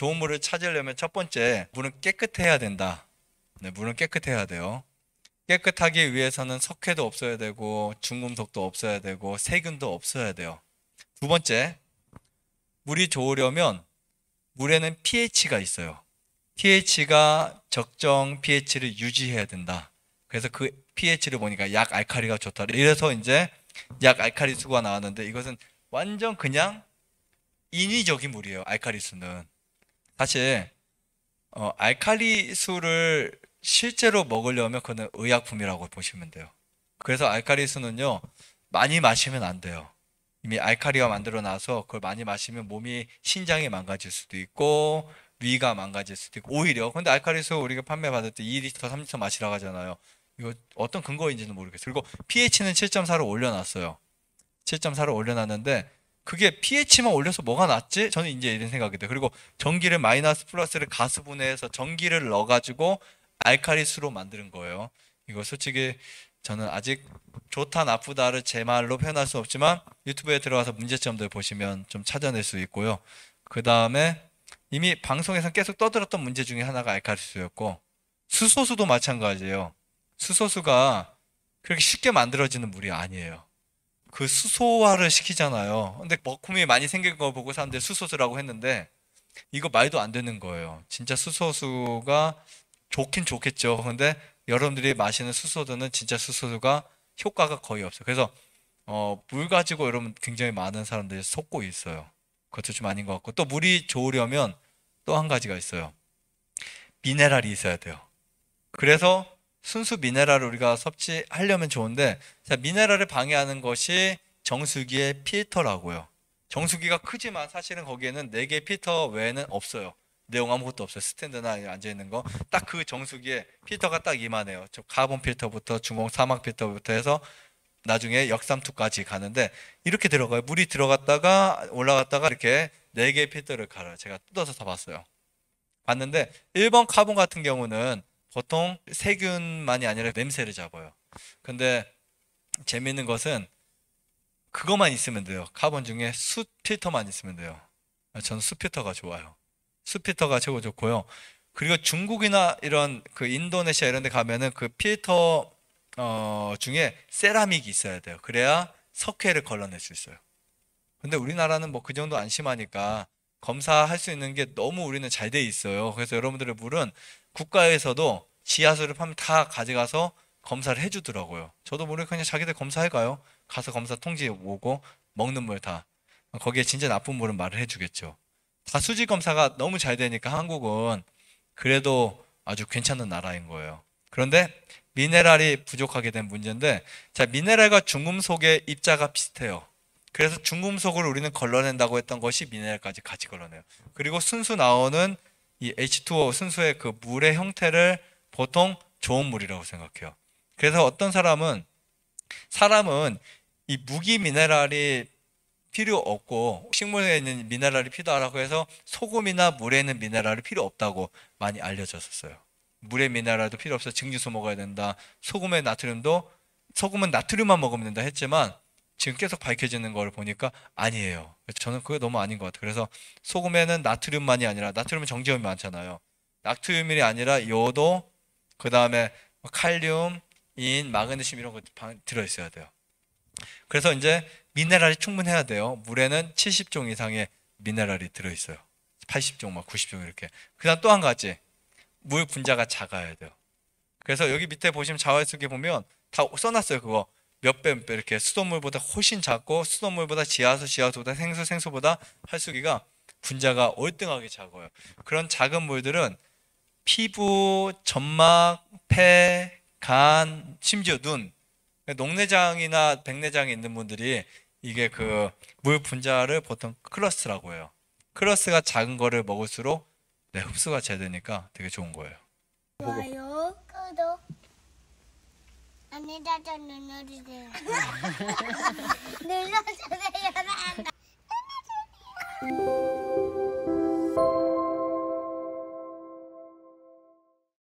좋은 물을 찾으려면 첫 번째 물은 깨끗해야 된다. 네, 물은 깨끗해야 돼요. 깨끗하기 위해서는 석회도 없어야 되고 중금속도 없어야 되고 세균도 없어야 돼요. 두 번째 물이 좋으려면 물에는 pH가 있어요. pH가 적정 pH를 유지해야 된다. 그래서 그 pH를 보니까 약 알칼리가 좋다. 이래서 이제 약 알칼리 수가 나왔는데 이것은 완전 그냥 인위적인 물이에요. 알칼리수는 사실 어, 알칼리수를 실제로 먹으려면 그는 의약품이라고 보시면 돼요. 그래서 알칼리수는요 많이 마시면 안 돼요. 이미 알칼리가 만들어 놔서 그걸 많이 마시면 몸이 신장이 망가질 수도 있고 위가 망가질 수도 있고 오히려 근데 알칼리수 우리가 판매 받을 때 2리터, 3리터 마시라고 하잖아요. 이거 어떤 근거인지는 모르겠어요. 그리고 pH는 7.4로 올려놨어요. 7.4로 올려놨는데 그게 pH만 올려서 뭐가 낫지? 저는 이제 이런 생각이 돼요. 그리고 전기를 마이너스 플러스를 가스 분해해서 전기를 넣어가지고 알카리수로 만드는 거예요. 이거 솔직히 저는 아직 좋다 나쁘다를 제 말로 표현할 수 없지만 유튜브에 들어가서 문제점들 보시면 좀 찾아낼 수 있고요. 그 다음에 이미 방송에서 계속 떠들었던 문제 중에 하나가 알칼리수였고 수소수도 마찬가지예요. 수소수가 그렇게 쉽게 만들어지는 물이 아니에요. 그 수소화를 시키잖아요. 근데 먹구름이 많이 생긴 거 보고 사람들이 수소수라고 했는데 이거 말도 안 되는 거예요. 진짜 수소수가 좋긴 좋겠죠. 근데 여러분들이 마시는 수소들는 진짜 수소수가 효과가 거의 없어요. 그래서 어, 물 가지고 여러분 굉장히 많은 사람들이 속고 있어요. 그것도 좀 아닌 것 같고 또 물이 좋으려면 또 한 가지가 있어요. 미네랄이 있어야 돼요. 그래서 순수 미네랄을 우리가 섭취하려면 좋은데 자, 미네랄을 방해하는 것이 정수기의 필터라고요. 정수기가 크지만 사실은 거기에는 4개 필터 외에는 없어요. 내용 아무것도 없어요. 스탠드나 앉아있는 거. 딱 그 정수기에 필터가 딱 이만해요. 저 카본 필터부터 중공 사막 필터부터 해서 나중에 역삼투까지 가는데 이렇게 들어가요. 물이 들어갔다가 올라갔다가 이렇게 4개의 필터를 갈아요. 제가 뜯어서 다 봤어요. 봤는데 1번 카본 같은 경우는 보통 세균만이 아니라 냄새를 잡아요. 근데 재밌는 것은 그것만 있으면 돼요. 카본 중에 수 필터만 있으면 돼요. 저는 수 필터가 좋아요. 수 필터가 최고 좋고요. 그리고 중국이나 이런 그 인도네시아 이런 데 가면은 그 필터 어 중에 세라믹이 있어야 돼요. 그래야 석회를 걸러낼 수 있어요. 근데 우리나라는 뭐 그 정도 안심하니까 검사할 수 있는 게 너무 우리는 잘 돼 있어요. 그래서 여러분들의 물은 국가에서도 지하수를 파면 다 가져가서 검사를 해주더라고요. 저도 모르게 그냥 자기들 검사할까요 가서 검사 통지 오고 먹는 물 다. 거기에 진짜 나쁜 물은 말을 해주겠죠. 다 수질 검사가 너무 잘 되니까 한국은 그래도 아주 괜찮은 나라인 거예요. 그런데 미네랄이 부족하게 된 문제인데, 자 미네랄과 중금속의 입자가 비슷해요. 그래서 중금속을 우리는 걸러낸다고 했던 것이 미네랄까지 같이 걸러내요. 그리고 순수 나오는 이 H2O 순수의 그 물의 형태를 보통 좋은 물이라고 생각해요. 그래서 어떤 사람은 사람은 이 무기 미네랄이 필요 없고 식물에 있는 미네랄이 필요하다고 해서 소금이나 물에 있는 미네랄이 필요 없다고 많이 알려졌었어요. 물에 미네랄도 필요 없어 증류소 먹어야 된다. 소금에 나트륨도 소금은 나트륨만 먹으면 된다 했지만 지금 계속 밝혀지는 걸 보니까 아니에요. 저는 그게 너무 아닌 것 같아요. 그래서 소금에는 나트륨만이 아니라 나트륨은 정제염이 많잖아요. 나트륨이 아니라 요도 그 다음에 칼륨, 인, 마그네슘 이런 것 들어있어야 돼요. 그래서 이제 미네랄이 충분해야 돼요. 물에는 70종 이상의 미네랄이 들어있어요. 80종, 막 90종 이렇게. 그 다음 또 한 가지. 물 분자가 작아야 돼요. 그래서 여기 밑에 보시면 자활수기 보면 다 써놨어요. 그거. 몇 배, 몇배 이렇게 수돗물보다 훨씬 작고 수돗물보다 지하수, 지하수보다 생수, 생수보다 활수기가 분자가 월등하게 작아요. 그런 작은 물들은 피부, 점막, 폐, 간, 심지어 눈, 녹내장이나 백내장이 있는 분들이 이게 그 물 분자를 보통 클러스라고 해요. 클러스가 작은 거를 먹을수록 네, 흡수가 잘 되니까 되게 좋은 거예요. 좋아요, 구독. 姉だと布で。